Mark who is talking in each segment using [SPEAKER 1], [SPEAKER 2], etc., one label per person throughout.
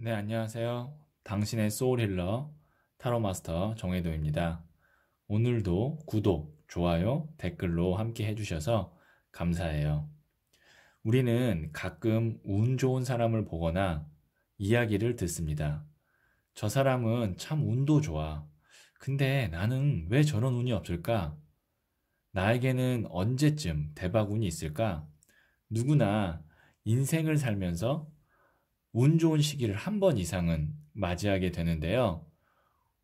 [SPEAKER 1] 네, 안녕하세요. 당신의 소울힐러 타로 마스터 정혜도입니다. 오늘도 구독, 좋아요, 댓글로 함께 해주셔서 감사해요. 우리는 가끔 운 좋은 사람을 보거나 이야기를 듣습니다. 저 사람은 참 운도 좋아. 근데 나는 왜 저런 운이 없을까? 나에게는 언제쯤 대박 운이 있을까? 누구나 인생을 살면서 운 좋은 시기를 한 번 이상은 맞이하게 되는데요.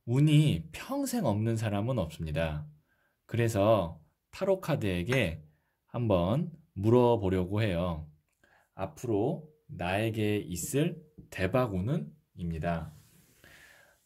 [SPEAKER 1] 운이 평생 없는 사람은 없습니다. 그래서 타로 카드에게 한번 물어보려고 해요. 앞으로 나에게 있을 대박 운은? 입니다.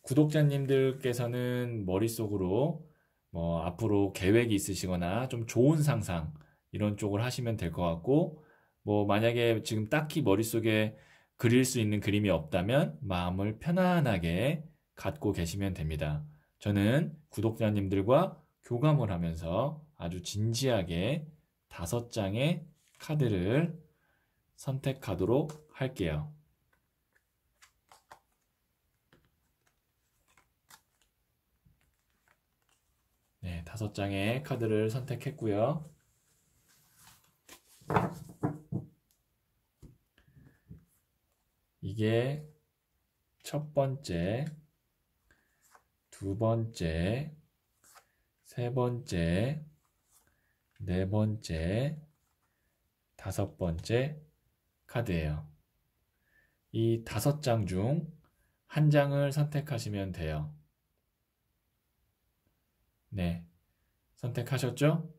[SPEAKER 1] 구독자님들께서는 머릿속으로 뭐 앞으로 계획이 있으시거나 좀 좋은 상상 이런 쪽을 하시면 될 것 같고 뭐 만약에 지금 딱히 머릿속에 그릴 수 있는 그림이 없다면 마음을 편안하게 갖고 계시면 됩니다. 저는 구독자님들과 교감을 하면서 아주 진지하게 다섯 장의 카드를 선택하도록 할게요. 네, 다섯 장의 카드를 선택했고요. 이게 첫 번째, 두 번째, 세 번째, 네 번째, 다섯 번째 카드예요. 이 다섯 장 중 한 장을 선택하시면 돼요. 네. 선택하셨죠?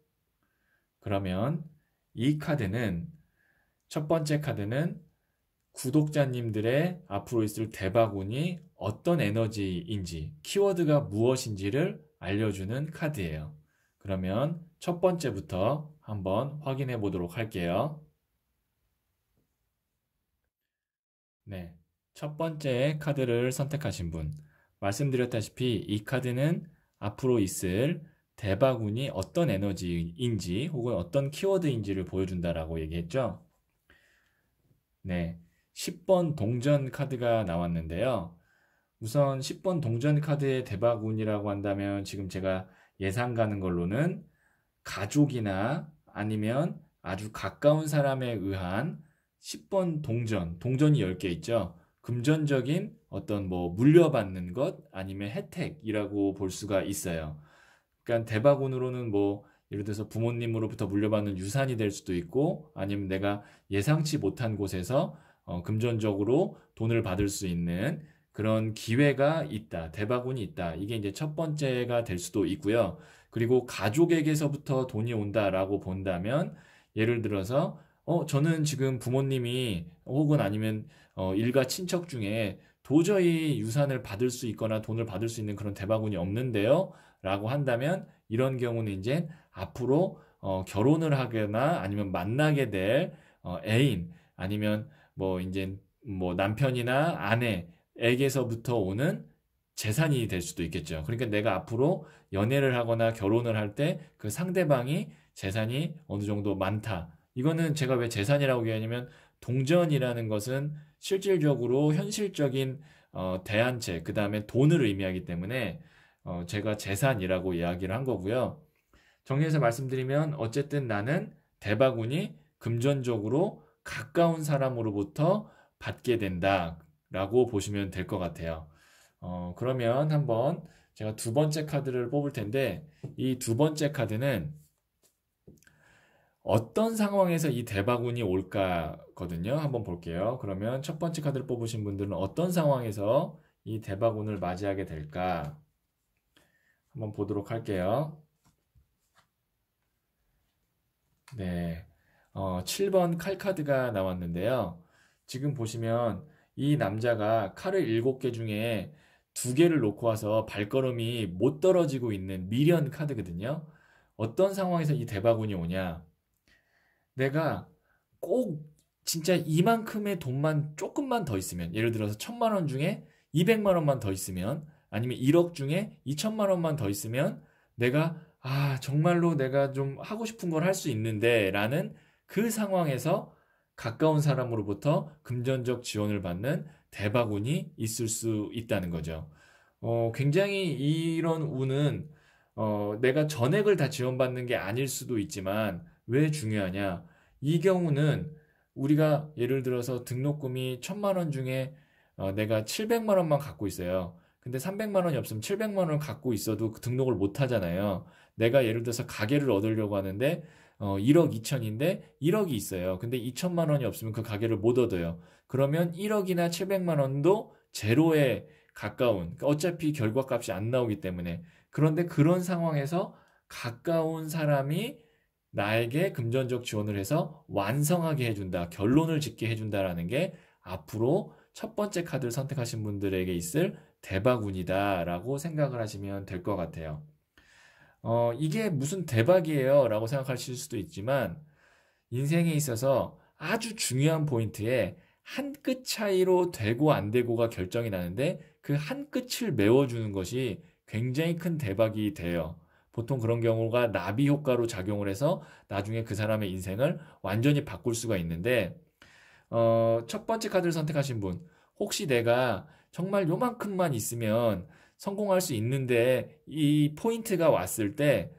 [SPEAKER 1] 그러면 이 카드는 첫 번째 카드는 구독자님들의 앞으로 있을 대박운이 어떤 에너지인지, 키워드가 무엇인지를 알려주는 카드예요. 그러면 첫 번째부터 한번 확인해 보도록 할게요. 네. 첫 번째 카드를 선택하신 분. 말씀드렸다시피 이 카드는 앞으로 있을 대박운이 어떤 에너지인지 혹은 어떤 키워드인지를 보여준다라고 얘기했죠. 네. 10번 동전 카드가 나왔는데요. 우선 10번 동전 카드의 대박 운이라고 한다면 지금 제가 예상 가는 걸로는 가족이나 아니면 아주 가까운 사람에 의한 10번 동전, 동전이 10개 있죠. 금전적인 어떤 뭐 물려받는 것 아니면 혜택이라고 볼 수가 있어요. 그러니까 대박 운으로는 뭐 예를 들어서 부모님으로부터 물려받는 유산이 될 수도 있고 아니면 내가 예상치 못한 곳에서 어, 금전적으로 돈을 받을 수 있는 그런 기회가 있다. 대박운이 있다. 이게 이제 첫 번째가 될 수도 있고요. 그리고 가족에게서부터 돈이 온다라고 본다면 예를 들어서 어 저는 지금 부모님이 혹은 아니면 어 일가 친척 중에 도저히 유산을 받을 수 있거나 돈을 받을 수 있는 그런 대박운이 없는데요라고 한다면 이런 경우는 이제 앞으로 어 결혼을 하거나 아니면 만나게 될어 애인 아니면 뭐 이제 뭐 남편이나 아내에게서부터 오는 재산이 될 수도 있겠죠. 그러니까 내가 앞으로 연애를 하거나 결혼을 할 때 그 상대방이 재산이 어느 정도 많다. 이거는 제가 왜 재산이라고 얘기하냐면 동전이라는 것은 실질적으로 현실적인 어, 대안책, 그 다음에 돈을 의미하기 때문에 어, 제가 재산이라고 이야기를 한 거고요. 정리해서 말씀드리면 어쨌든 나는 대바구니 금전적으로 가까운 사람으로부터 받게 된다라고 보시면 될 것 같아요. 어, 그러면 한번 제가 두 번째 카드를 뽑을 텐데 이 두 번째 카드는 어떤 상황에서 이 대박운이 올까거든요. 한번 볼게요. 그러면 첫 번째 카드를 뽑으신 분들은 어떤 상황에서 이 대박운을 맞이하게 될까? 한번 보도록 할게요. 네. 어, 7번 칼카드가 나왔는데요. 지금 보시면 이 남자가 칼을 7개 중에 두 개를 놓고 와서 발걸음이 못 떨어지고 있는 미련 카드거든요. 어떤 상황에서 이 대바군이 오냐. 내가 꼭 진짜 이만큼의 돈만 조금만 더 있으면 예를 들어서 천만 원 중에 200만 원만 더 있으면 아니면 1억 중에 2천만 원만 더 있으면 내가 아 정말로 내가 좀 하고 싶은 걸 할 수 있는데 라는 그 상황에서 가까운 사람으로부터 금전적 지원을 받는 대박운이 있을 수 있다는 거죠. 어, 굉장히 이런 운은 어, 내가 전액을 다 지원받는 게 아닐 수도 있지만 왜 중요하냐? 이 경우는 우리가 예를 들어서 등록금이 천만 원 중에 어, 내가 700만 원만 갖고 있어요. 근데 300만 원이 없으면 700만 원 갖고 있어도 그 등록을 못 하잖아요. 내가 예를 들어서 가게를 얻으려고 하는데 어, 1억 2천인데 1억이 있어요. 근데 2천만 원이 없으면 그 가게를 못 얻어요. 그러면 1억이나 700만 원도 제로에 가까운 그러니까 어차피 결과값이 안 나오기 때문에 그런데 그런 상황에서 가까운 사람이 나에게 금전적 지원을 해서 완성하게 해준다 결론을 짓게 해준다라는 게 앞으로 첫 번째 카드를 선택하신 분들에게 있을 대박운이다라고 생각을 하시면 될 것 같아요. 어, 이게 무슨 대박이에요 라고 생각하실 수도 있지만 인생에 있어서 아주 중요한 포인트에 한 끗 차이로 되고 안 되고가 결정이 나는데 그 한 끝을 메워주는 것이 굉장히 큰 대박이 돼요. 보통 그런 경우가 나비 효과로 작용을 해서 나중에 그 사람의 인생을 완전히 바꿀 수가 있는데, 어, 첫 번째 카드를 선택하신 분, 혹시 내가 정말 요만큼만 있으면 성공할 수 있는데 이 포인트가 왔을 때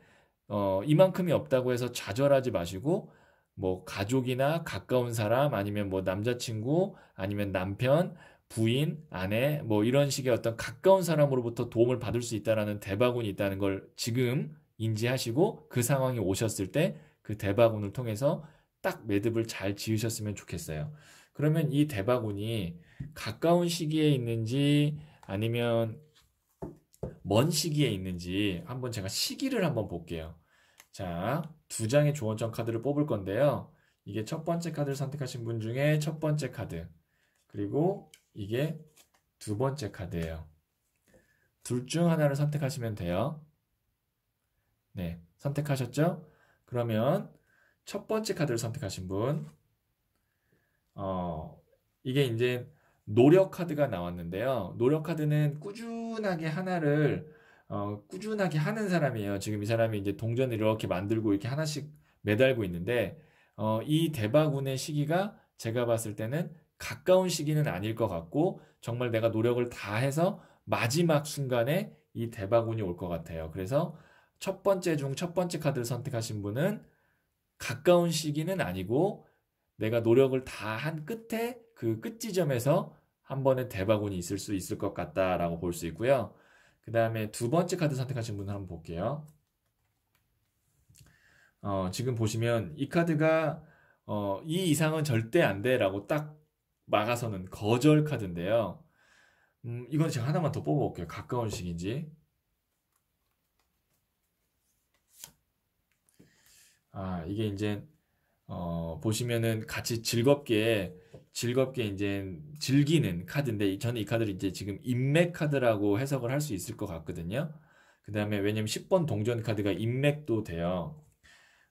[SPEAKER 1] 어, 이만큼이 없다고 해서 좌절하지 마시고 뭐 가족이나 가까운 사람 아니면 뭐 남자친구 아니면 남편 부인 아내 뭐 이런 식의 어떤 가까운 사람으로부터 도움을 받을 수 있다라는 대박운이 있다는 걸 지금 인지하시고 그 상황이 오셨을 때 그 대박운을 통해서 딱 매듭을 잘 지으셨으면 좋겠어요. 그러면 이 대박운이 가까운 시기에 있는지 아니면 먼 시기에 있는지 한번 제가 시기를 한번 볼게요. 자, 두 장의 조언점 카드를 뽑을 건데요. 이게 첫 번째 카드를 선택하신 분 중에 첫 번째 카드. 그리고 이게 두 번째 카드예요. 둘 중 하나를 선택하시면 돼요. 네, 선택하셨죠? 그러면 첫 번째 카드를 선택하신 분, 어, 이게 이제 노력 카드가 나왔는데요. 노력 카드는 꾸준히 꾸준하게 하나를 어, 꾸준하게 하는 사람이에요. 지금 이 사람이 이제 동전을 이렇게 만들고 이렇게 하나씩 매달고 있는데 어, 이대박운의 시기가 제가 봤을 때는 가까운 시기는 아닐 것 같고 정말 내가 노력을 다 해서 마지막 순간에 이대박운이올 것 같아요. 그래서 첫 번째 중 첫 번째 카드를 선택하신 분은 가까운 시기는 아니고 내가 노력을 다 한 끝에 그 끝지점에서 한 번에 대박운이 있을 수 있을 것 같다라고 볼 수 있고요. 그 다음에 두 번째 카드 선택하신 분을 한번 볼게요. 어, 지금 보시면 이 카드가 어, 이 이상은 절대 안 돼라고 딱 막아서는 거절 카드인데요. 음, 이건 제가 하나만 더 뽑아볼게요. 가까운 식인지. 아, 이게 이제, 어, 보시면은 같이 즐겁게 즐겁게 이제 즐기는 카드인데 저는 이 카드를 이제 지금 인맥 카드라고 해석을 할 수 있을 것 같거든요. 그 다음에 왜냐면 10번 동전 카드가 인맥도 돼요.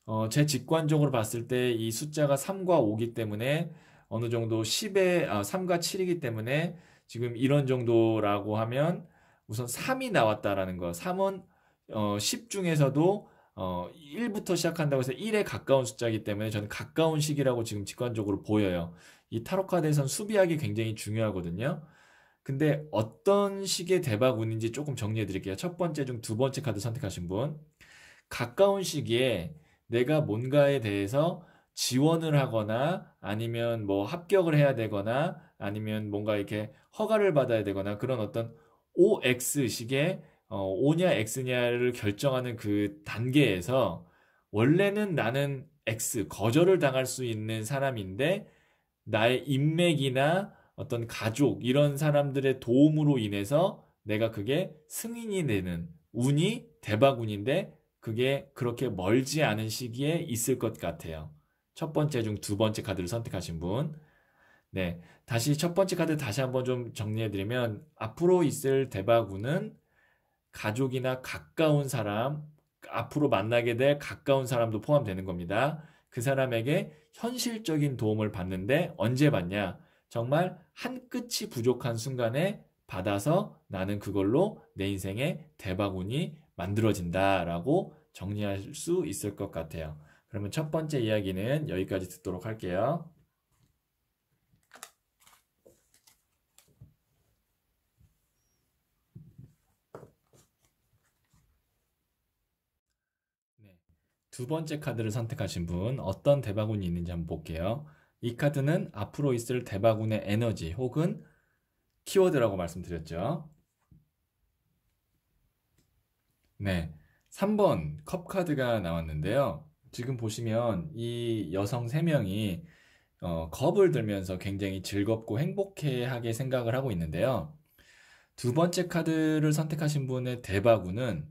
[SPEAKER 1] 어, 제 직관적으로 봤을 때 이 숫자가 3과 5기 때문에 어느 정도 10에, 아, 3과 7이기 때문에 지금 이런 정도라고 하면 우선 3이 나왔다라는 거. 3은 어, 10 중에서도 어, 1부터 시작한다고 해서 1에 가까운 숫자이기 때문에 저는 가까운 시기라고 지금 직관적으로 보여요. 이 타로 카드에선 수비하기 굉장히 중요하거든요. 근데 어떤 식의 대박 운인지 조금 정리해 드릴게요. 첫 번째 중 두 번째 카드 선택하신 분. 가까운 시기에 내가 뭔가에 대해서 지원을 하거나 아니면 뭐 합격을 해야 되거나 아니면 뭔가 이렇게 허가를 받아야 되거나 그런 어떤 OX식의 어, O냐 X냐를 결정하는 그 단계에서 원래는 나는 X, 거절을 당할 수 있는 사람인데 나의 인맥이나 어떤 가족 이런 사람들의 도움으로 인해서 내가 그게 승인이 되는 운이 대박운인데 그게 그렇게 멀지 않은 시기에 있을 것 같아요. 첫 번째 중 두 번째 카드를 선택하신 분. 네. 다시 첫 번째 카드 다시 한번 좀 정리해드리면, 앞으로 있을 대박운은 가족이나 가까운 사람, 앞으로 만나게 될 가까운 사람도 포함되는 겁니다. 그 사람에게 현실적인 도움을 받는데 언제 받냐? 정말 한 끝이 부족한 순간에 받아서 나는 그걸로 내 인생의 대박운이 만들어진다라고 정리할 수 있을 것 같아요. 그러면 첫 번째 이야기는 여기까지 듣도록 할게요. 두 번째 카드를 선택하신 분 어떤 대바군이 있는지 한번 볼게요. 이 카드는 앞으로 있을 대바군의 에너지 혹은 키워드라고 말씀드렸죠. 네. 3번 컵 카드가 나왔는데요. 지금 보시면 이 여성 3명이 어, 컵을 들면서 굉장히 즐겁고 행복해하게 생각을 하고 있는데요. 두 번째 카드를 선택하신 분의 대바구는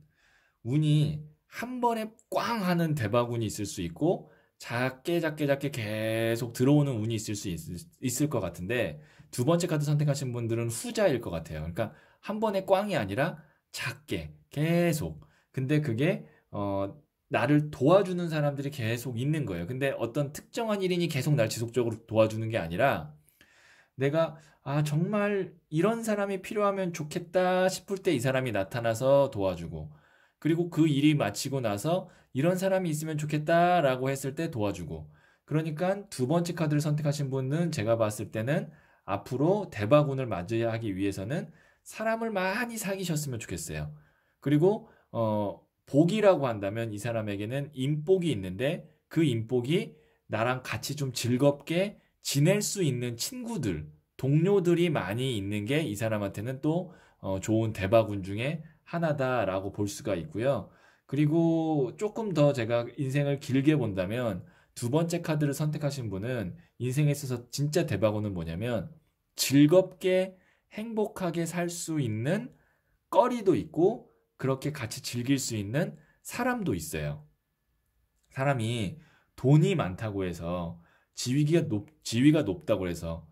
[SPEAKER 1] 운이 한 번에 꽝 하는 대박운이 있을 수 있고 작게 작게 작게 계속 들어오는 운이 있을 수 있, 있을 것 같은데 두 번째 카드 선택하신 분들은 후자일 것 같아요. 그러니까 한 번에 꽝이 아니라 작게 계속 근데 그게 어 나를 도와주는 사람들이 계속 있는 거예요. 근데 어떤 특정한 일인이 계속 날 지속적으로 도와주는 게 아니라 내가 아 정말 이런 사람이 필요하면 좋겠다 싶을 때 이 사람이 나타나서 도와주고 그리고 그 일이 마치고 나서 이런 사람이 있으면 좋겠다라고 했을 때 도와주고. 그러니까 두 번째 카드를 선택하신 분은 제가 봤을 때는 앞으로 대박운을 맞이하기 위해서는 사람을 많이 사귀셨으면 좋겠어요. 그리고 어 복이라고 한다면 이 사람에게는 인복이 있는데 그 인복이 나랑 같이 좀 즐겁게 지낼 수 있는 친구들, 동료들이 많이 있는 게 이 사람한테는 또어 좋은 대박운 중에 하나다라고 볼 수가 있고요. 그리고 조금 더 제가 인생을 길게 본다면 두 번째 카드를 선택하신 분은 인생에 있어서 진짜 대박오는 뭐냐면 즐겁게 행복하게 살 수 있는 거리도 있고 그렇게 같이 즐길 수 있는 사람도 있어요. 사람이 돈이 많다고 해서 지위가 높 지위가 높다고 해서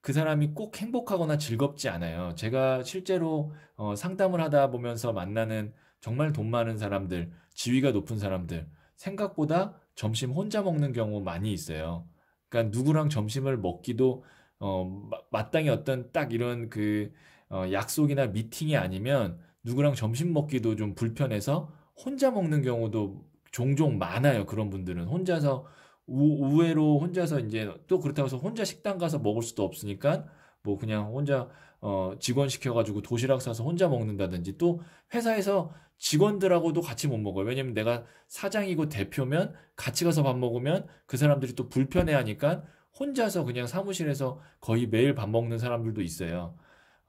[SPEAKER 1] 그 사람이 꼭 행복하거나 즐겁지 않아요. 제가 실제로 어, 상담을 하다 보면서 만나는 정말 돈 많은 사람들, 지위가 높은 사람들, 생각보다 점심 혼자 먹는 경우 많이 있어요. 그러니까 누구랑 점심을 먹기도 어, 마땅히 어떤 딱 이런 그 어, 약속이나 미팅이 아니면 누구랑 점심 먹기도 좀 불편해서 혼자 먹는 경우도 종종 많아요. 그런 분들은 혼자서 우, 회로 혼자서 이제 또 그렇다고 해서 혼자 식당 가서 먹을 수도 없으니까 뭐 그냥 혼자 어 직원 시켜가지고 도시락 싸서 혼자 먹는다든지 또 회사에서 직원들하고도 같이 못 먹어요. 왜냐면 내가 사장이고 대표면 같이 가서 밥 먹으면 그 사람들이 또 불편해하니까 혼자서 그냥 사무실에서 거의 매일 밥 먹는 사람들도 있어요.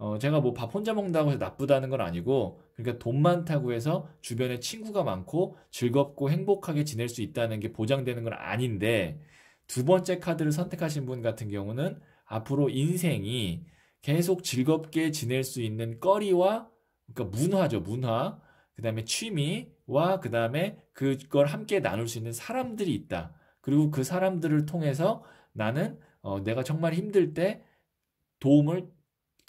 [SPEAKER 1] 어, 제가 뭐 밥 혼자 먹는다고 해서 나쁘다는 건 아니고, 그러니까 돈 많다고 해서 주변에 친구가 많고 즐겁고 행복하게 지낼 수 있다는 게 보장되는 건 아닌데, 두 번째 카드를 선택하신 분 같은 경우는 앞으로 인생이 계속 즐겁게 지낼 수 있는 거리와, 그러니까 문화죠, 문화. 그 다음에 취미와 그 다음에 그걸 함께 나눌 수 있는 사람들이 있다. 그리고 그 사람들을 통해서 나는 어, 내가 정말 힘들 때 도움을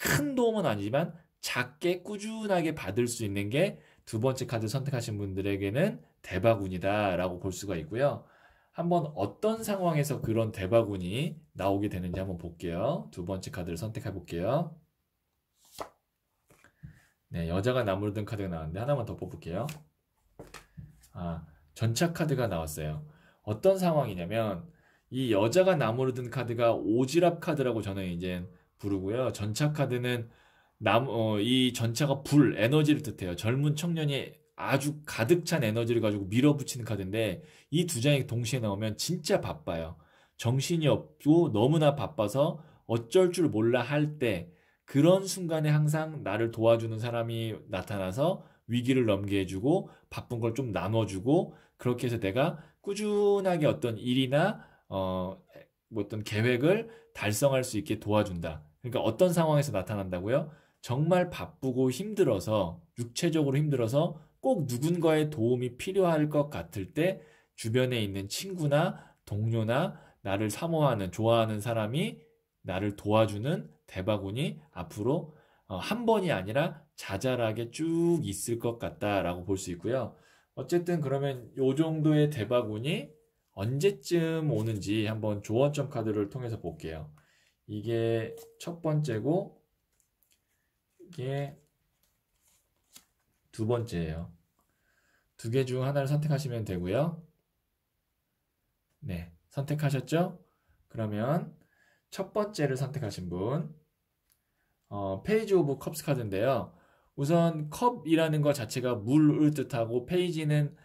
[SPEAKER 1] 큰 도움은 아니지만 작게 꾸준하게 받을 수 있는 게 두 번째 카드 선택하신 분들에게는 대박운이다라고 볼 수가 있고요. 한번 어떤 상황에서 그런 대박운이 나오게 되는지 한번 볼게요. 두 번째 카드를 선택해 볼게요. 네, 여자가 나물든 무 카드가 나왔는데 하나만 더 뽑을게요. 아, 전차 카드가 나왔어요. 어떤 상황이냐면 이 여자가 나무르든 카드가 오지랖 카드라고 저는 이제 부르고요. 전차 카드는 남, 어, 이 전차가 불, 에너지를 뜻해요. 젊은 청년이 아주 가득 찬 에너지를 가지고 밀어붙이는 카드인데 이 두 장이 동시에 나오면 진짜 바빠요. 정신이 없고 너무나 바빠서 어쩔 줄 몰라 할 때 그런 순간에 항상 나를 도와주는 사람이 나타나서 위기를 넘게 해주고 바쁜 걸 좀 나눠주고 그렇게 해서 내가 꾸준하게 어떤 일이나 어, 뭐 어떤 계획을 달성할 수 있게 도와준다. 그러니까 어떤 상황에서 나타난다고요? 정말 바쁘고 힘들어서 육체적으로 힘들어서 꼭 누군가의 도움이 필요할 것 같을 때 주변에 있는 친구나 동료나 나를 사모하는 좋아하는 사람이 나를 도와주는 대바구니 앞으로 어, 한 번이 아니라 자잘하게 쭉 있을 것 같다라고 볼 수 있고요. 어쨌든 그러면 요 정도의 대바구니 언제쯤 오는지 한번 조언점 카드를 통해서 볼게요. 이게 첫 번째고 이게 두 번째예요. 두 개 중 하나를 선택하시면 되고요. 네, 선택하셨죠? 그러면 첫 번째를 선택하신 분 어, 페이지 오브 컵스 카드인데요. 우선 컵이라는 것 자체가 물을 뜻하고 페이지는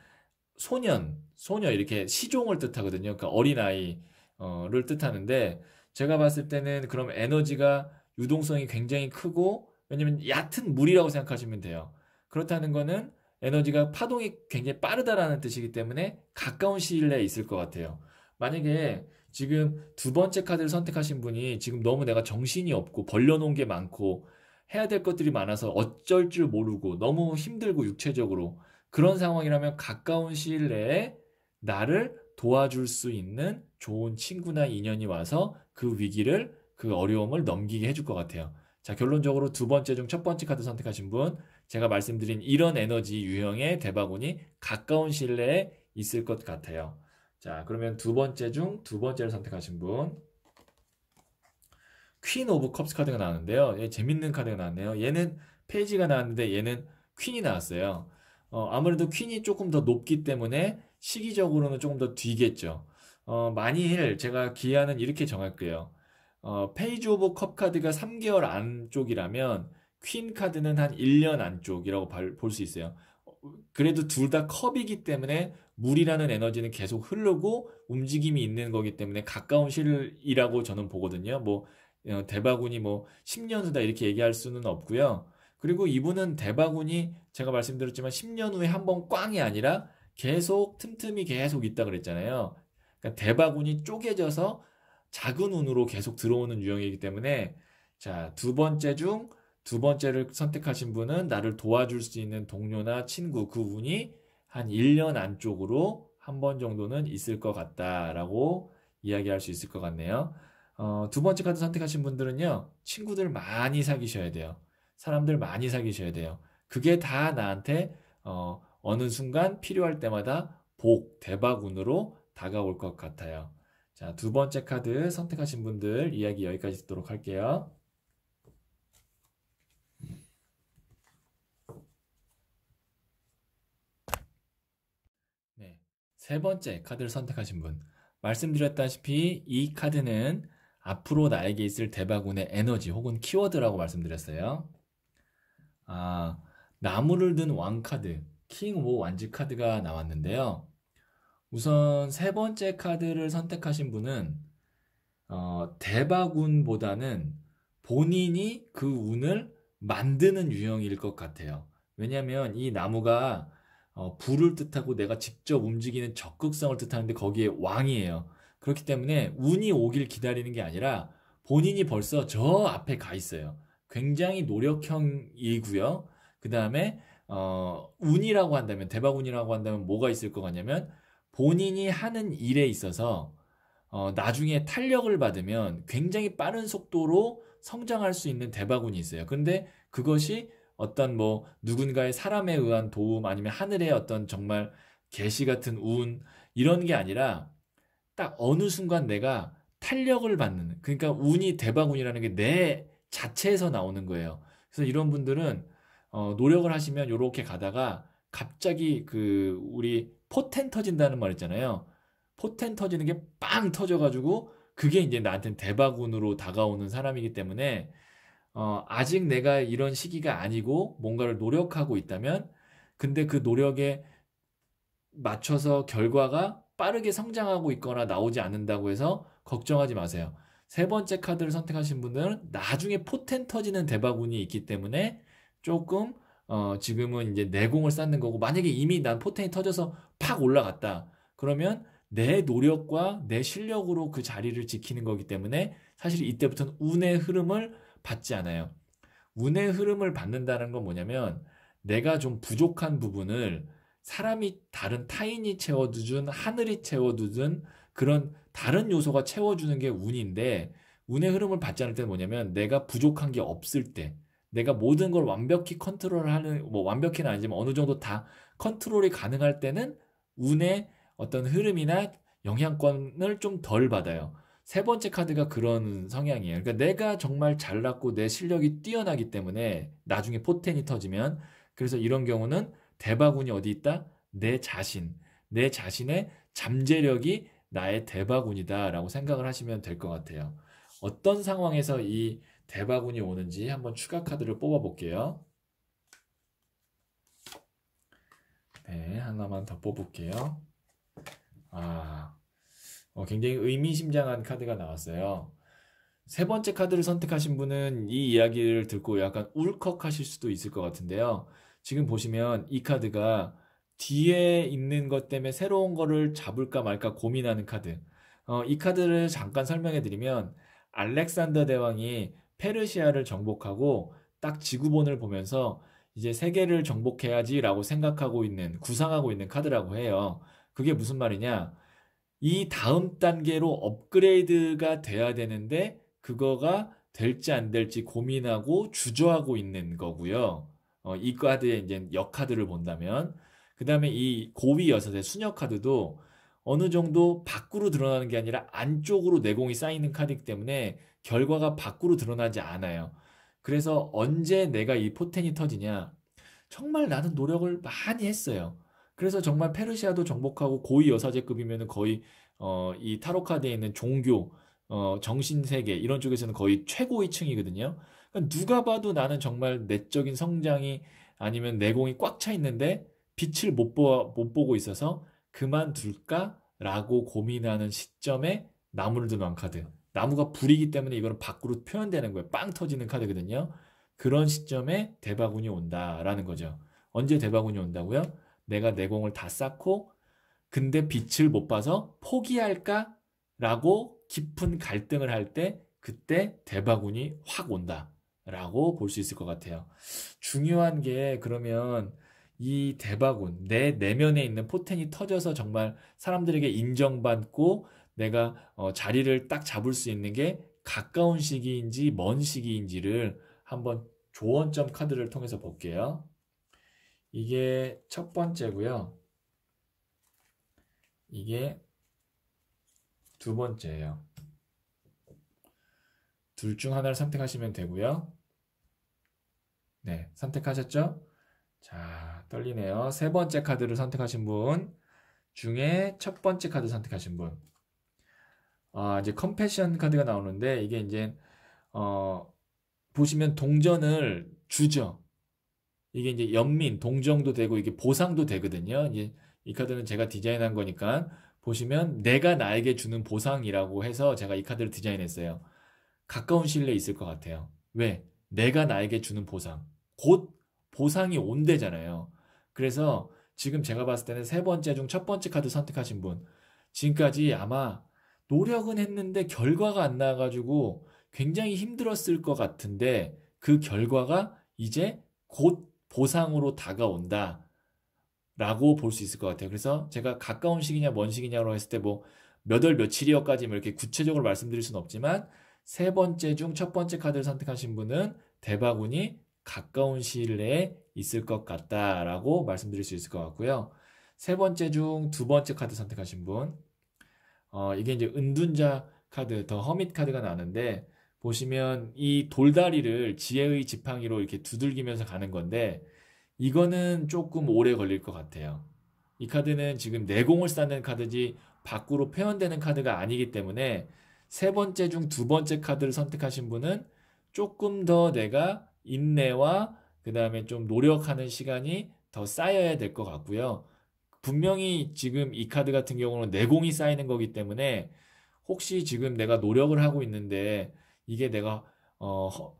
[SPEAKER 1] 소년, 소녀 이렇게 시종을 뜻하거든요. 그러니까 어린아이를 뜻하는데 제가 봤을 때는 그럼 에너지가 유동성이 굉장히 크고 왜냐면 얕은 물이라고 생각하시면 돼요. 그렇다는 거는 에너지가 파동이 굉장히 빠르다라는 뜻이기 때문에 가까운 시일 내에 있을 것 같아요. 만약에 지금 두 번째 카드를 선택하신 분이 지금 너무 내가 정신이 없고 벌려놓은 게 많고 해야 될 것들이 많아서 어쩔 줄 모르고 너무 힘들고 육체적으로 그런 상황이라면 가까운 시일 내에 나를 도와줄 수 있는 좋은 친구나 인연이 와서 그 위기를 그 어려움을 넘기게 해줄 것 같아요. 자 결론적으로 두 번째 중 첫 번째 카드 선택하신 분 제가 말씀드린 이런 에너지 유형의 대바운이 가까운 실내에 있을 것 같아요. 자 그러면 두 번째 중 두 번째를 선택하신 분 퀸 오브 컵스 카드가 나왔는데요. 예, 재밌는 카드가 나왔네요. 얘는 페이지가 나왔는데 얘는 퀸이 나왔어요. 어, 아무래도 퀸이 조금 더 높기 때문에 시기적으로는 조금 더 뒤겠죠. 어, 만일 제가 기한은 이렇게 정할게요. 어, 페이지 오브 컵 카드가 3개월 안쪽이라면 퀸 카드는 한 1년 안쪽이라고 볼 수 있어요. 어, 그래도 둘 다 컵이기 때문에 물이라는 에너지는 계속 흐르고 움직임이 있는 거기 때문에 가까운 실이라고 저는 보거든요. 뭐 어, 대바군이 뭐 10년 후다 이렇게 얘기할 수는 없고요. 그리고 이분은 대바군이 제가 말씀드렸지만 10년 후에 한 번 꽝이 아니라 계속 틈틈이 계속 있다 그랬잖아요. 그러니까 대바군이 쪼개져서 작은 운으로 계속 들어오는 유형이기 때문에 자, 두 번째 중 두 번째를 선택하신 분은 나를 도와줄 수 있는 동료나 친구 그 운이 한 1년 안쪽으로 한 번 정도는 있을 것 같다라고 이야기할 수 있을 것 같네요. 어, 두 번째 카드 선택하신 분들은요, 친구들 많이 사귀셔야 돼요. 사람들 많이 사귀셔야 돼요. 그게 다 나한테, 어, 어느 순간 필요할 때마다 복, 대박운으로 다가올 것 같아요. 자, 두 번째 카드 선택하신 분들 이야기 여기까지 듣도록 할게요. 네. 세 번째 카드를 선택하신 분. 말씀드렸다시피 이 카드는 앞으로 나에게 있을 대바운의 에너지 혹은 키워드라고 말씀드렸어요. 아, 나무를 든 왕 카드, 킹 오 완지 카드가 나왔는데요. 우선 세 번째 카드를 선택하신 분은 어, 대박운보다는 본인이 그 운을 만드는 유형일 것 같아요. 왜냐하면 이 나무가 어, 불을 뜻하고 내가 직접 움직이는 적극성을 뜻하는데 거기에 왕이에요. 그렇기 때문에 운이 오길 기다리는 게 아니라 본인이 벌써 저 앞에 가 있어요. 굉장히 노력형이고요. 그 다음에 어, 운이라고 한다면 대박운이라고 한다면 뭐가 있을 것 같냐면 본인이 하는 일에 있어서 어, 나중에 탄력을 받으면 굉장히 빠른 속도로 성장할 수 있는 대바군이 있어요. 근데 그것이 어떤 뭐 누군가의 사람에 의한 도움 아니면 하늘의 어떤 정말 계시 같은 운 이런 게 아니라 딱 어느 순간 내가 탄력을 받는 그러니까 운이 대바운이라는 게 내 자체에서 나오는 거예요. 그래서 이런 분들은 어, 노력을 하시면 이렇게 가다가 갑자기 그 우리 포텐 터진다는 말 있잖아요. 포텐 터지는 게 빵 터져가지고 그게 이제 나한테는 대박운으로 다가오는 사람이기 때문에 어, 아직 내가 이런 시기가 아니고 뭔가를 노력하고 있다면 근데 그 노력에 맞춰서 결과가 빠르게 성장하고 있거나 나오지 않는다고 해서 걱정하지 마세요. 세 번째 카드를 선택하신 분들은 나중에 포텐 터지는 대박운이 있기 때문에 조금 어, 지금은 이제 내공을 쌓는 거고 만약에 이미 난 포텐이 터져서 탁 올라갔다. 그러면 내 노력과 내 실력으로 그 자리를 지키는 거기 때문에 사실 이때부터는 운의 흐름을 받지 않아요. 운의 흐름을 받는다는 건 뭐냐면 내가 좀 부족한 부분을 사람이 다른 타인이 채워두든 하늘이 채워두든 그런 다른 요소가 채워주는 게 운인데 운의 흐름을 받지 않을 때는 뭐냐면 내가 부족한 게 없을 때 내가 모든 걸 완벽히 컨트롤하는 뭐 완벽히는 아니지만 어느 정도 다 컨트롤이 가능할 때는 운의 어떤 흐름이나 영향권을 좀 덜 받아요. 세 번째 카드가 그런 성향이에요. 그러니까 내가 정말 잘났고 내 실력이 뛰어나기 때문에 나중에 포텐이 터지면 그래서 이런 경우는 대박운이 어디 있다? 내 자신, 내 자신의 잠재력이 나의 대박운이다라고 생각을 하시면 될 것 같아요. 어떤 상황에서 이 대박운이 오는지 한번 추가 카드를 뽑아 볼게요. 네, 하나만 더 뽑을게요. 아, 어, 굉장히 의미심장한 카드가 나왔어요. 세 번째 카드를 선택하신 분은 이 이야기를 듣고 약간 울컥하실 수도 있을 것 같은데요. 지금 보시면 이 카드가 뒤에 있는 것 때문에 새로운 거를 잡을까 말까 고민하는 카드. 어, 이 카드를 잠깐 설명해 드리면 알렉산더 대왕이 페르시아를 정복하고 딱 지구본을 보면서 이제 세계를 정복해야지라고 생각하고 있는 구상하고 있는 카드라고 해요. 그게 무슨 말이냐? 이 다음 단계로 업그레이드가 돼야 되는데 그거가 될지 안 될지 고민하고 주저하고 있는 거고요. 어, 이 카드의 이제 역카드를 본다면 그 다음에 이 고위 여섯의 수녀 카드도 어느 정도 밖으로 드러나는 게 아니라 안쪽으로 내공이 쌓이는 카드이기 때문에 결과가 밖으로 드러나지 않아요. 그래서 언제 내가 이 포텐이 터지냐? 정말 나는 노력을 많이 했어요. 그래서 정말 페르시아도 정복하고 고위 여사제급이면 거의 어, 이 타로카드에 있는 종교, 어, 정신세계 이런 쪽에서는 거의 최고위층이거든요. 그러니까 누가 봐도 나는 정말 내적인 성장이 아니면 내공이 꽉 차 있는데 빛을 못, 보, 못 보고 있어서 그만둘까라고 고민하는 시점에 나무를 든 왕카드 나무가 불이기 때문에 이거는 밖으로 표현되는 거예요. 빵 터지는 카드거든요. 그런 시점에 대바군이 온다라는 거죠. 언제 대바군이 온다고요? 내가 내공을 다 쌓고 근데 빛을 못 봐서 포기할까? 라고 깊은 갈등을 할 때 그때 대바군이 확 온다. 라고 볼 수 있을 것 같아요. 중요한 게 그러면 이 대바군, 내 내면에 있는 포텐이 터져서 정말 사람들에게 인정받고 내가 어, 자리를 딱 잡을 수 있는 게 가까운 시기인지 먼 시기인지를 한번 조언점 카드를 통해서 볼게요. 이게 첫 번째고요. 이게 두 번째예요. 둘 중 하나를 선택하시면 되고요. 네, 선택하셨죠? 자, 떨리네요. 세 번째 카드를 선택하신 분 중에 첫 번째 카드 선택하신 분. 아, 이제 컴패션 카드가 나오는데 이게 이제 어, 보시면 동전을 주죠. 이게 이제 연민, 동정도 되고 이게 보상도 되거든요. 이제 이 카드는 제가 디자인한 거니까 보시면 내가 나에게 주는 보상이라고 해서 제가 이 카드를 디자인했어요. 가까운 실내에 있을 것 같아요. 왜? 내가 나에게 주는 보상. 곧 보상이 온대잖아요. 그래서 지금 제가 봤을 때는 세 번째 중 첫 번째 카드 선택하신 분 지금까지 아마 노력은 했는데 결과가 안 나와가지고 굉장히 힘들었을 것 같은데 그 결과가 이제 곧 보상으로 다가온다. 라고 볼 수 있을 것 같아요. 그래서 제가 가까운 시기냐, 먼 시기냐로 했을 때 뭐 몇 월 며칠이어까지 뭐 이렇게 구체적으로 말씀드릴 수는 없지만 세 번째 중 첫 번째 카드를 선택하신 분은 대바운이 가까운 시일 내에 있을 것 같다라고 말씀드릴 수 있을 것 같고요. 세 번째 중 두 번째 카드 선택하신 분, 어, 이게 이제 은둔자 카드, 더 허밋 카드가 나는데 보시면 이 돌다리를 지혜의 지팡이로 이렇게 두들기면서 가는 건데 이거는 조금 오래 걸릴 것 같아요. 이 카드는 지금 내공을 쌓는 카드지 밖으로 표현되는 카드가 아니기 때문에 세 번째 중 두 번째 카드를 선택하신 분은 조금 더 내가 인내와 그 다음에 좀 노력하는 시간이 더 쌓여야 될 것 같고요. 분명히 지금 이 카드 같은 경우는 내공이 쌓이는 거기 때문에 혹시 지금 내가 노력을 하고 있는데 이게 내가 어, 허,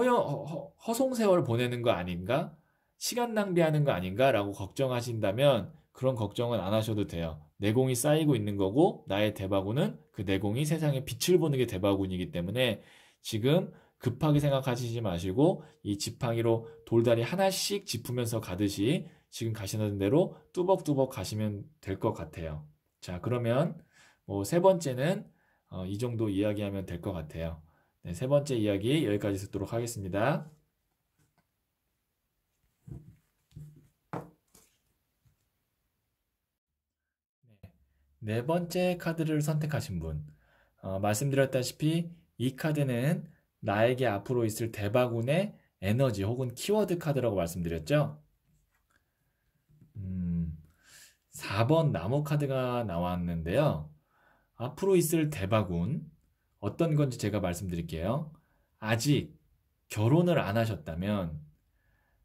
[SPEAKER 1] 허, 허송 세월 보내는 거 아닌가? 시간 낭비하는 거 아닌가라고 걱정하신다면 그런 걱정은 안 하셔도 돼요. 내공이 쌓이고 있는 거고 나의 대바구는 그 내공이 세상에 빛을 보는 게 대바구니이기 때문에 지금 급하게 생각하시지 마시고 이 지팡이로 돌다리 하나씩 짚으면서 가듯이 지금 가시는 대로 뚜벅뚜벅 가시면 될 것 같아요. 자, 그러면 뭐세 번째는 어, 이 정도 이야기하면 될 것 같아요. 네, 세 번째 이야기 여기까지 듣도록 하겠습니다. 네, 네 번째 카드를 선택하신 분. 어, 말씀드렸다시피 이 카드는 나에게 앞으로 있을 대박운의 에너지 혹은 키워드 카드라고 말씀드렸죠. 4번 음, 나무 카드가 나왔는데요. 앞으로 있을 대박운 어떤 건지 제가 말씀드릴게요. 아직 결혼을 안 하셨다면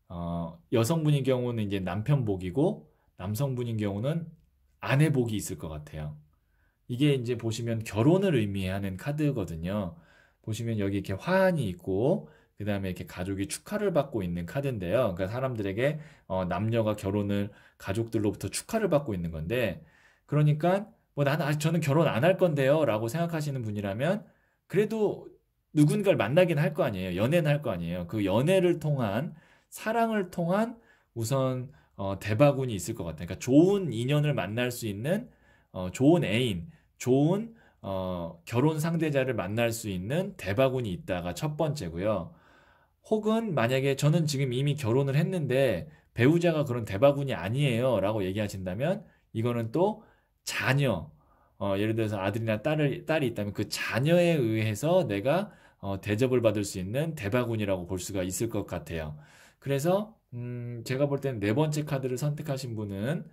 [SPEAKER 1] 어, 여성분인 경우는 이제 남편 복이고 남성분인 경우는 아내 복이 있을 것 같아요. 이게 이제 보시면 결혼을 의미하는 카드거든요. 보시면 여기 이렇게 화환이 있고 그 다음에 이렇게 가족이 축하를 받고 있는 카드인데요. 그러니까 사람들에게 어, 남녀가 결혼을 가족들로부터 축하를 받고 있는 건데, 그러니까 뭐 나는 아직 저는 결혼 안 할 건데요라고 생각하시는 분이라면 그래도 누군가를 만나긴 할 거 아니에요. 연애는 할 거 아니에요. 그 연애를 통한 사랑을 통한 우선 어, 대바군이 있을 것 같아요. 그러니까 좋은 인연을 만날 수 있는 어, 좋은 애인, 좋은 어, 결혼 상대자를 만날 수 있는 대바군이 있다가 첫 번째고요. 혹은 만약에 저는 지금 이미 결혼을 했는데 배우자가 그런 대바군이 아니에요 라고 얘기하신다면 이거는 또 자녀 어, 예를 들어서 아들이나 딸을, 딸이 있다면 그 자녀에 의해서 내가 어, 대접을 받을 수 있는 대바군이라고 볼 수가 있을 것 같아요. 그래서 음, 제가 볼 때는 네 번째 카드를 선택하신 분은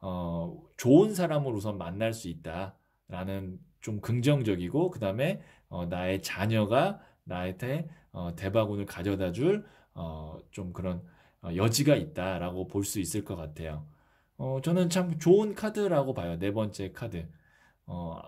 [SPEAKER 1] 어, 좋은 사람을 우선 만날 수 있다라는 좀 긍정적이고 그 다음에 어, 나의 자녀가 나한테 어, 대박운을 가져다 줄좀 어, 그런 어, 여지가 있다라고 볼 수 있을 것 같아요. 어, 저는 참 좋은 카드라고 봐요. 네 번째 카드. 어,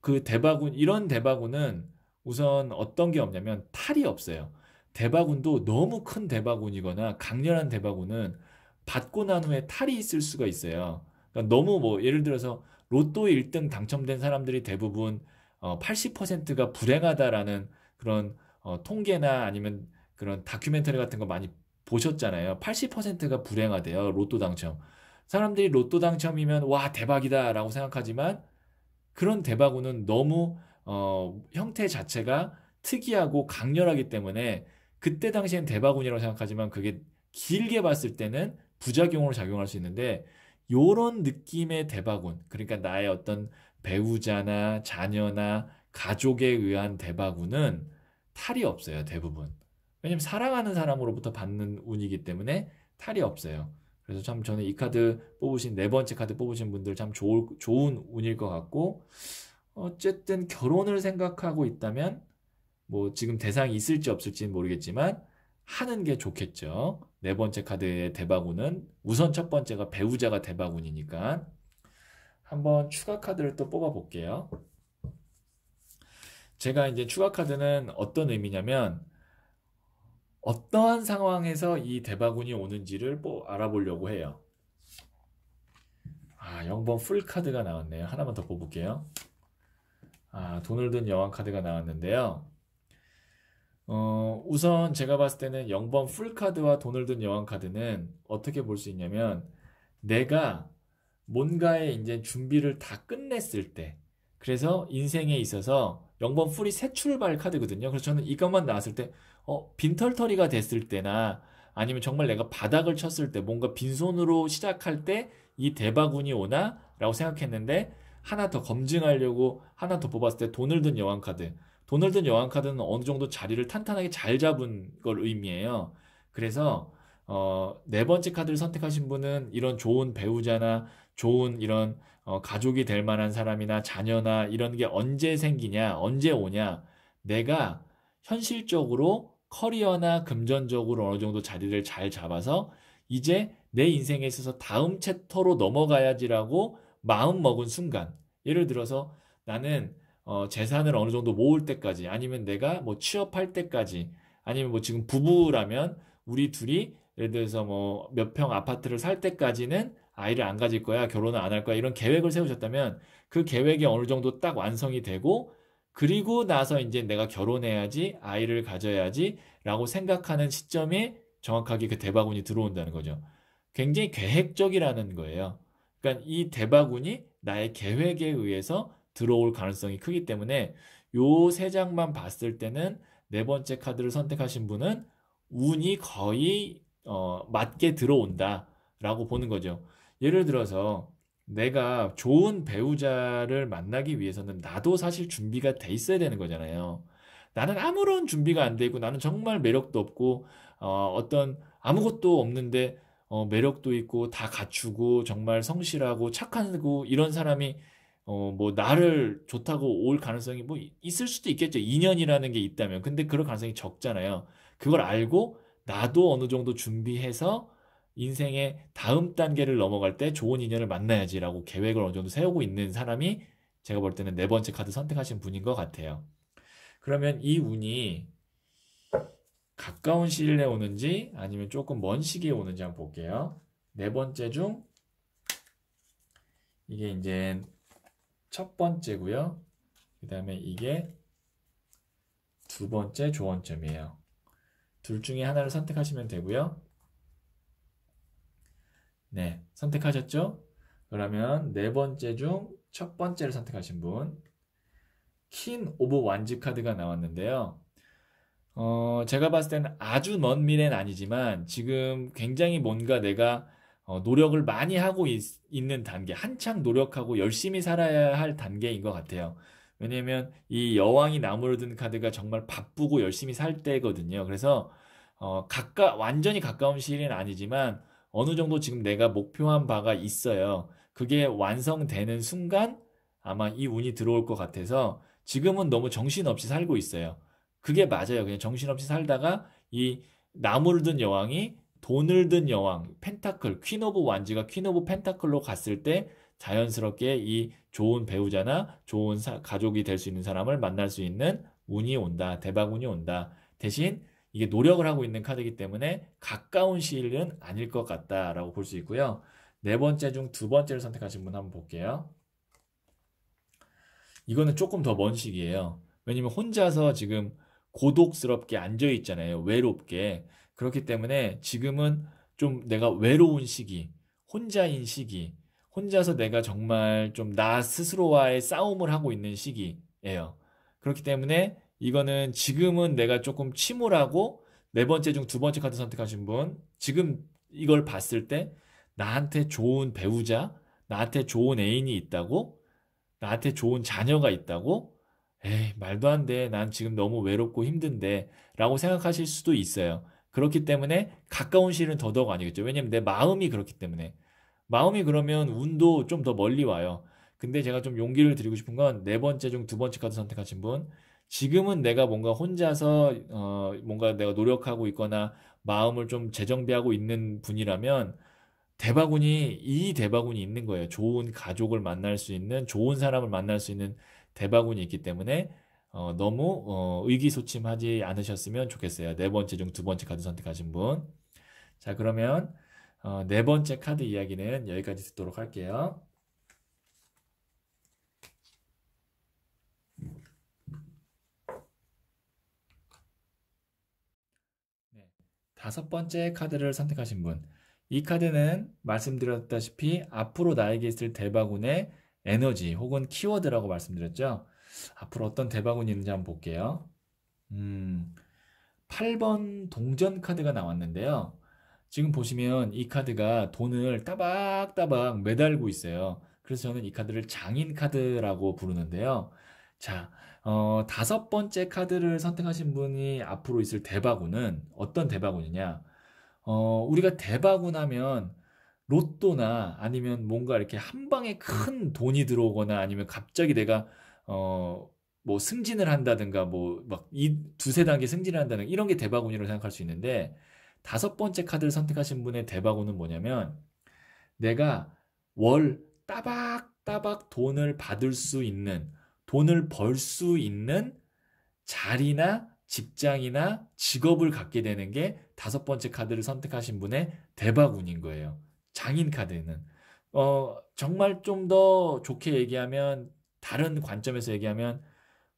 [SPEAKER 1] 그 대박운, 이런 대박운은 우선 어떤 게 없냐면 탈이 없어요. 대박운도 너무 큰 대박운이거나 강렬한 대박운은 받고 난 후에 탈이 있을 수가 있어요. 그러니까 너무 뭐 예를 들어서 로또 1등 당첨된 사람들이 대부분 어, 80%가 불행하다라는 그런 어, 통계나 아니면 그런 다큐멘터리 같은 거 많이 보셨잖아요. 80%가 불행하대요. 로또 당첨. 사람들이 로또 당첨이면 와 대박이다라고 생각하지만 그런 대박 운은 너무 어, 형태 자체가 특이하고 강렬하기 때문에 그때 당시엔 대박운이라고 생각하지만 그게 길게 봤을 때는 부작용으로 작용할 수 있는데 요런 느낌의 대박운 그러니까 나의 어떤 배우자나 자녀나 가족에 의한 대박운은 탈이 없어요, 대부분. 왜냐면 사랑하는 사람으로부터 받는 운이기 때문에 탈이 없어요. 그래서 참 저는 이 카드 뽑으신 네 번째 카드 뽑으신 분들 참 좋을, 좋은 운일 것 같고 어쨌든 결혼을 생각하고 있다면 뭐 지금 대상이 있을지 없을지는 모르겠지만 하는 게 좋겠죠. 네 번째 카드의 대박운은 우선 첫 번째가 배우자가 대박운이니까 한번 추가 카드를 또 뽑아 볼게요. 제가 이제 추가 카드는 어떤 의미냐면 어떠한 상황에서 이 대바군이 오는지를 뭐 알아보려고 해요. 아, 0번 풀 카드가 나왔네요. 하나만 더 뽑을게요. 아, 돈을 든 여왕 카드가 나왔는데요. 어, 우선 제가 봤을 때는 0번 풀 카드와 돈을 든 여왕 카드는 어떻게 볼 수 있냐면 내가 뭔가의 이제 준비를 다 끝냈을 때 그래서 인생에 있어서 0번 풀이 새 출발 카드거든요. 그래서 저는 이것만 나왔을 때, 어, 빈털터리가 됐을 때나 아니면 정말 내가 바닥을 쳤을 때 뭔가 빈손으로 시작할 때 이 대바군이 오나? 라고 생각했는데 하나 더 검증하려고 하나 더 뽑았을 때 돈을 든 여왕 카드. 돈을 든 여왕 카드는 어느 정도 자리를 탄탄하게 잘 잡은 걸 의미해요. 그래서 어, 네 번째 카드를 선택하신 분은 이런 좋은 배우자나 좋은 이런 어, 가족이 될 만한 사람이나 자녀나 이런 게 언제 생기냐, 언제 오냐. 내가 현실적으로 커리어나 금전적으로 어느 정도 자리를 잘 잡아서 이제 내 인생에 있어서 다음 챕터로 넘어가야지라고 마음 먹은 순간. 예를 들어서 나는 어, 재산을 어느 정도 모을 때까지 아니면 내가 뭐 취업할 때까지 아니면 뭐 지금 부부라면 우리 둘이 예를 들어서 뭐 몇 평 아파트를 살 때까지는 아이를 안 가질 거야, 결혼을 안 할 거야 이런 계획을 세우셨다면 그 계획이 어느 정도 딱 완성이 되고 그리고 나서 이제 내가 결혼해야지, 아이를 가져야지라고 생각하는 시점에 정확하게 그 대바군이 들어온다는 거죠. 굉장히 계획적이라는 거예요. 그러니까 이 대바군이 나의 계획에 의해서 들어올 가능성이 크기 때문에 요 세 장만 봤을 때는 네 번째 카드를 선택하신 분은 운이 거의 어, 맞게 들어온다라고 보는 거죠. 예를 들어서 내가 좋은 배우자를 만나기 위해서는 나도 사실 준비가 돼 있어야 되는 거잖아요. 나는 아무런 준비가 안되고 나는 정말 매력도 없고 어, 어떤 아무것도 없는데 어, 매력도 있고 다 갖추고 정말 성실하고 착한고 이런 사람이 어, 뭐 나를 좋다고 올 가능성이 뭐 있을 수도 있겠죠. 인연이라는 게 있다면. 근데 그럴 가능성이 적잖아요. 그걸 알고 나도 어느 정도 준비해서 인생의 다음 단계를 넘어갈 때 좋은 인연을 만나야지라고 계획을 어느 정도 세우고 있는 사람이 제가 볼 때는 네 번째 카드 선택하신 분인 것 같아요. 그러면 이 운이 가까운 시일 내에 오는지 아니면 조금 먼 시기에 오는지 한번 볼게요. 네 번째 중 이게 이제 첫 번째고요. 그 다음에 이게 두 번째 조언점이에요. 둘 중에 하나를 선택하시면 되고요. 네, 선택하셨죠? 그러면 네 번째 중 첫 번째를 선택하신 분, 킨 오브 완즈 카드가 나왔는데요. 어, 제가 봤을 때는 아주 먼 미래는 아니지만 지금 굉장히 뭔가 내가 어, 노력을 많이 하고 있, 는 단계, 한창 노력하고 열심히 살아야 할 단계인 것 같아요. 왜냐면 이 여왕이 나무를 든 카드가 정말 바쁘고 열심히 살 때거든요. 그래서 어, 가까 완전히 가까운 시일은 아니지만 어느 정도 지금 내가 목표한 바가 있어요. 그게 완성되는 순간 아마 이 운이 들어올 것 같아서 지금은 너무 정신없이 살고 있어요. 그게 맞아요. 그냥 정신없이 살다가 이 나무를 든 여왕이 돈을 든 여왕, 펜타클, 퀸 오브 완지가 퀸 오브 펜타클로 갔을 때 자연스럽게 이 좋은 배우자나 좋은 사, 가족이 될 수 있는 사람을 만날 수 있는 운이 온다. 대박 운이 온다. 대신 이게 노력을 하고 있는 카드이기 때문에 가까운 시일은 아닐 것 같다라고 볼 수 있고요. 네 번째 중 두 번째를 선택하신 분 한번 볼게요. 이거는 조금 더 먼 시기예요. 왜냐면 혼자서 지금 고독스럽게 앉아 있잖아요. 외롭게. 그렇기 때문에 지금은 좀 내가 외로운 시기, 혼자인 시기, 혼자서 내가 정말 좀 나 스스로와의 싸움을 하고 있는 시기예요. 그렇기 때문에 이거는 지금은 내가 조금 침울하고 네 번째 중 두 번째 카드 선택하신 분 지금 이걸 봤을 때 나한테 좋은 배우자, 나한테 좋은 애인이 있다고, 나한테 좋은 자녀가 있다고, 에이, 말도 안 돼. 난 지금 너무 외롭고 힘든데. 라고 생각하실 수도 있어요. 그렇기 때문에 가까운 시일은 더더욱 아니겠죠. 왜냐면 내 마음이 그렇기 때문에. 마음이 그러면 운도 좀 더 멀리 와요. 근데 제가 좀 용기를 드리고 싶은 건 네 번째 중 두 번째 카드 선택하신 분, 지금은 내가 뭔가 혼자서 어, 뭔가 내가 노력하고 있거나 마음을 좀 재정비하고 있는 분이라면 대바군이 이 대바군이 있는 거예요. 좋은 가족을 만날 수 있는 좋은 사람을 만날 수 있는 대바군이 있기 때문에 어, 너무 어, 의기소침하지 않으셨으면 좋겠어요. 네 번째 중 두 번째 카드 선택하신 분. 자 그러면 어, 네 번째 카드 이야기는 여기까지 듣도록 할게요. 다섯 번째 카드를 선택하신 분. 이 카드는 말씀드렸다시피 앞으로 나에게 있을 대바운의 에너지 혹은 키워드라고 말씀드렸죠. 앞으로 어떤 대바운이 있는지 한번 볼게요. 음, 8번 동전 카드가 나왔는데요. 지금 보시면 이 카드가 돈을 따박따박 매달고 있어요. 그래서 저는 이 카드를 장인 카드라고 부르는데요. 자, 어, 다섯 번째 카드를 선택하신 분이 앞으로 있을 대바구는 어떤 대바구니냐? 어, 우리가 대바구나 하면 로또나 아니면 뭔가 이렇게 한 방에 큰 돈이 들어오거나 아니면 갑자기 내가 어, 뭐 승진을 한다든가 뭐 막 이 두세 단계 승진을 한다는 이런 게대바구니고 생각할 수 있는데 다섯 번째 카드를 선택하신 분의 대바구는 뭐냐면 내가 월 따박따박 돈을 받을 수 있는 돈을 벌 수 있는 자리나 직장이나 직업을 갖게 되는 게 다섯 번째 카드를 선택하신 분의 대박운인 거예요. 장인 카드는. 어, 정말 좀 더 좋게 얘기하면, 다른 관점에서 얘기하면,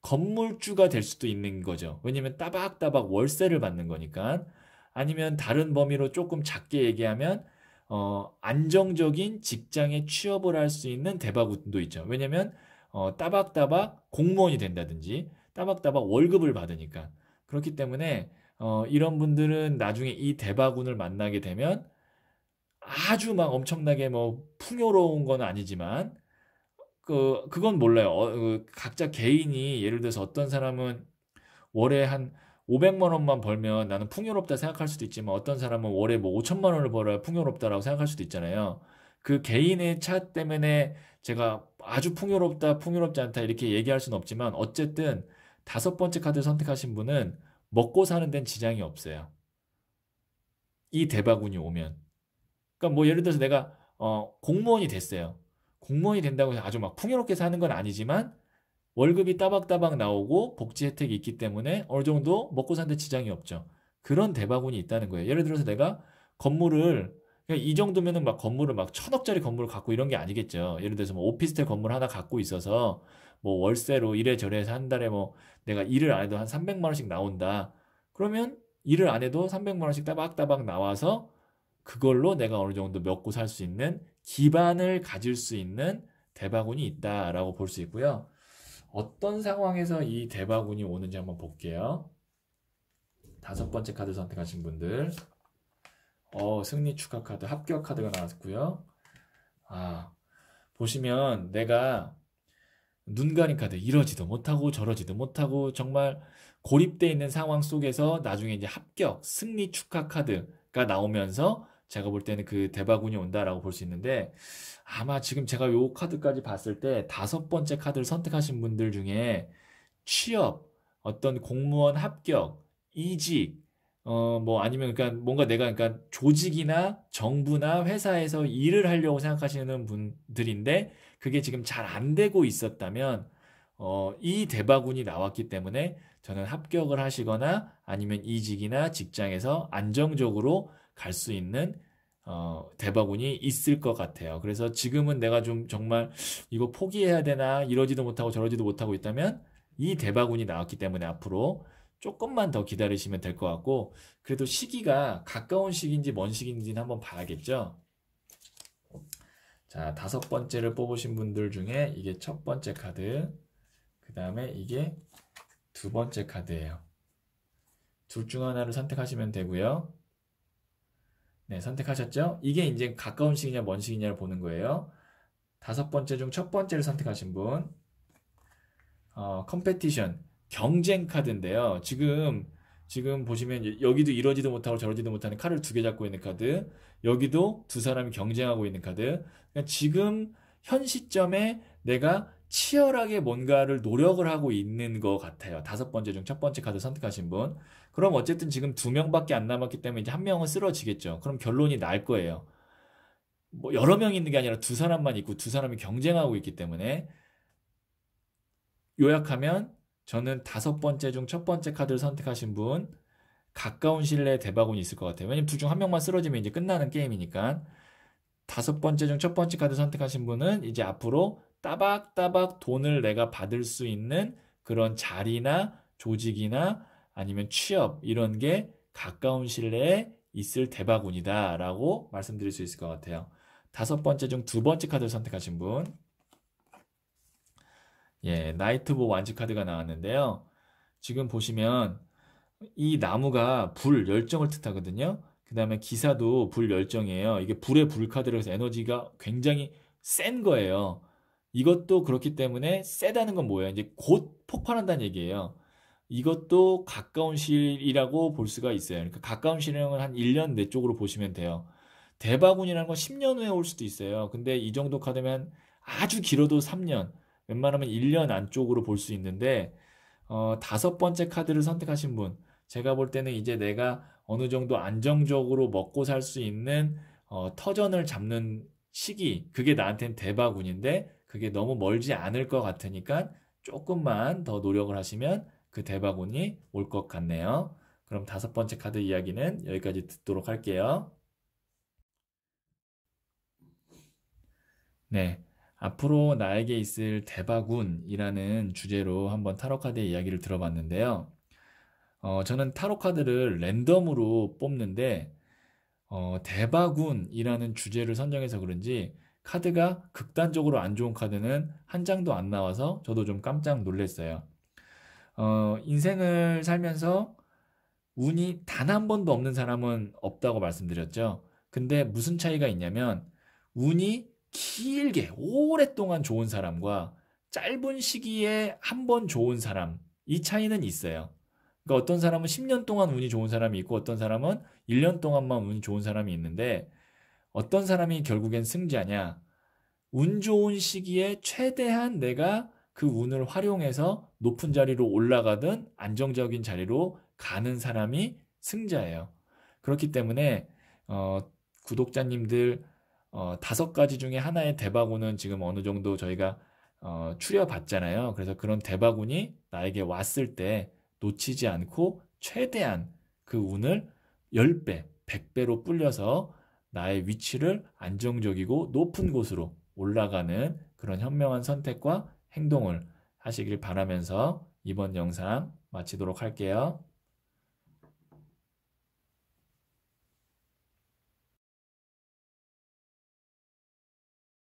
[SPEAKER 1] 건물주가 될 수도 있는 거죠. 왜냐면 따박따박 월세를 받는 거니까. 아니면 다른 범위로 조금 작게 얘기하면, 어, 안정적인 직장에 취업을 할 수 있는 대박운도 있죠. 왜냐면 어, 따박따박 공무원이 된다든지 따박따박 월급을 받으니까 그렇기 때문에 어, 이런 분들은 나중에 이 대바군을 만나게 되면 아주 막 엄청나게 뭐 풍요로운 건 아니지만 그 그건 몰라요. 어, 그 각자 개인이 예를 들어서 어떤 사람은 월에 한 500만 원만 벌면 나는 풍요롭다 생각할 수도 있지만 어떤 사람은 월에 뭐 5천만 원을 벌어야 풍요롭다라고 생각할 수도 있잖아요. 그 개인의 차 때문에 제가 아주 풍요롭다, 풍요롭지 않다 이렇게 얘기할 수는 없지만 어쨌든 다섯 번째 카드 선택하신 분은 먹고 사는 데는 지장이 없어요. 이대바군이 오면. 그러니까 뭐 예를 들어서 내가 어, 공무원이 됐어요. 공무원이 된다고 해서 아주 막 풍요롭게 사는 건 아니지만 월급이 따박따박 나오고 복지 혜택이 있기 때문에 어느 정도 먹고 사는 데 지장이 없죠. 그런 대바군이 있다는 거예요. 예를 들어서 내가 건물을 그러이 정도면은 막 건물을 막 천억짜리 건물을 갖고 이런 게 아니겠죠. 예를 들어서 뭐 오피스텔 건물 하나 갖고 있어서 뭐 월세로 이래저래 해서 한 달에 뭐 내가 일을 안 해도 한 300만 원씩 나온다. 그러면 일을 안 해도 300만 원씩 따박따박 나와서 그걸로 내가 어느 정도 먹고 살 수 있는 기반을 가질 수 있는 대바구니 있다라고 볼 수 있고요. 어떤 상황에서 이대바구니 오는지 한번 볼게요. 다섯 번째 카드 선택하신 분들. 어, 승리 축하 카드, 합격 카드가 나왔고요. 아, 보시면 내가 눈 가린 카드, 이러지도 못하고 저러지도 못하고 정말 고립되어 있는 상황 속에서 나중에 이제 합격, 승리 축하 카드가 나오면서 제가 볼 때는 그 대박운이 온다라고 볼 수 있는데 아마 지금 제가 요 카드까지 봤을 때 다섯 번째 카드를 선택하신 분들 중에 취업, 어떤 공무원 합격, 이직, 어, 뭐 아니면 그러니까 뭔가 내가 그러니까 조직이나 정부나 회사에서 일을 하려고 생각하시는 분들인데 그게 지금 잘 안 되고 있었다면 어, 이 대바군이 나왔기 때문에 저는 합격을 하시거나 아니면 이직이나 직장에서 안정적으로 갈 수 있는 어, 대바군이 있을 것 같아요. 그래서 지금은 내가 좀 정말 이거 포기해야 되나 이러지도 못하고 저러지도 못하고 있다면 이 대바군이 나왔기 때문에 앞으로 조금만 더 기다리시면 될 것 같고 그래도 시기가 가까운 시기인지 먼 시기인지는 한번 봐야겠죠. 자 다섯 번째를 뽑으신 분들 중에 이게 첫 번째 카드 그 다음에 이게 두 번째 카드예요. 둘 중 하나를 선택하시면 되고요. 네, 선택하셨죠? 이게 이제 가까운 시기냐 먼 시기냐를 보는 거예요. 다섯 번째 중 첫 번째를 선택하신 분. 어, 컴페티션. 경쟁 카드인데요. 지금 지금 보시면 여기도 이러지도 못하고 저러지도 못하는 칼을 두 개 잡고 있는 카드, 여기도 두 사람이 경쟁하고 있는 카드. 그러니까 지금 현 시점에 내가 치열하게 뭔가를 노력을 하고 있는 것 같아요. 다섯 번째 중 첫 번째 카드 선택하신 분. 그럼 어쨌든 지금 두 명밖에 안 남았기 때문에 이제 한 명은 쓰러지겠죠. 그럼 결론이 날 거예요. 뭐 여러 명이 있는 게 아니라 두 사람만 있고 두 사람이 경쟁하고 있기 때문에 요약하면 저는 다섯 번째 중 첫 번째 카드를 선택하신 분 가까운 실내 대박운이 있을 것 같아요. 왜냐면 둘 중 한 명만 쓰러지면 이제 끝나는 게임이니까 다섯 번째 중 첫 번째 카드 선택하신 분은 이제 앞으로 따박따박 돈을 내가 받을 수 있는 그런 자리나 조직이나 아니면 취업 이런 게 가까운 실내에 있을 대박운이다라고 말씀드릴 수 있을 것 같아요. 다섯 번째 중 두 번째 카드를 선택하신 분 예, 나이트보 완치 카드가 나왔는데요. 지금 보시면 이 나무가 불 열정을 뜻하거든요. 그 다음에 기사도 불 열정이에요. 이게 불의 불 카드를 해서 에너지가 굉장히 센 거예요. 이것도 그렇기 때문에 세다는 건 뭐예요? 이제 곧 폭발한다는 얘기예요. 이것도 가까운 실이라고 볼 수가 있어요. 그러니까 가까운 실행을 한 1년 내 쪽으로 보시면 돼요. 대박운이라는 건 10년 후에 올 수도 있어요. 근데 이 정도 카드면 아주 길어도 3년, 웬만하면 1년 안쪽으로 볼 수 있는데 어, 다섯 번째 카드를 선택하신 분 제가 볼 때는 이제 내가 어느 정도 안정적으로 먹고 살 수 있는 어, 터전을 잡는 시기 그게 나한테는 대박운인데 그게 너무 멀지 않을 것 같으니까 조금만 더 노력을 하시면 그 대박운이 올 것 같네요. 그럼 다섯 번째 카드 이야기는 여기까지 듣도록 할게요. 네. 앞으로 나에게 있을 대박운이라는 주제로 한번 타로 카드의 이야기를 들어봤는데요. 어, 저는 타로 카드를 랜덤으로 뽑는데 어, 대박운이라는 주제를 선정해서 그런지 카드가 극단적으로 안 좋은 카드는 한 장도 안 나와서 저도 좀 깜짝 놀랐어요. 어, 인생을 살면서 운이 단 한 번도 없는 사람은 없다고 말씀드렸죠. 근데 무슨 차이가 있냐면 운이 길게 오랫동안 좋은 사람과 짧은 시기에 한 번 좋은 사람 이 차이는 있어요. 그러니까 어떤 사람은 10년 동안 운이 좋은 사람이 있고 어떤 사람은 1년 동안만 운이 좋은 사람이 있는데 어떤 사람이 결국엔 승자냐? 운 좋은 시기에 최대한 내가 그 운을 활용해서 높은 자리로 올라가든 안정적인 자리로 가는 사람이 승자예요. 그렇기 때문에 어, 구독자님들 어, 다섯 가지 중에 하나의 대바구는 지금 어느 정도 저희가 어, 추려봤잖아요. 그래서 그런 대바구니 나에게 왔을 때 놓치지 않고 최대한 그 운을 10배, 100배로 불려서 나의 위치를 안정적이고 높은 곳으로 올라가는 그런 현명한 선택과 행동을 하시길 바라면서 이번 영상 마치도록 할게요.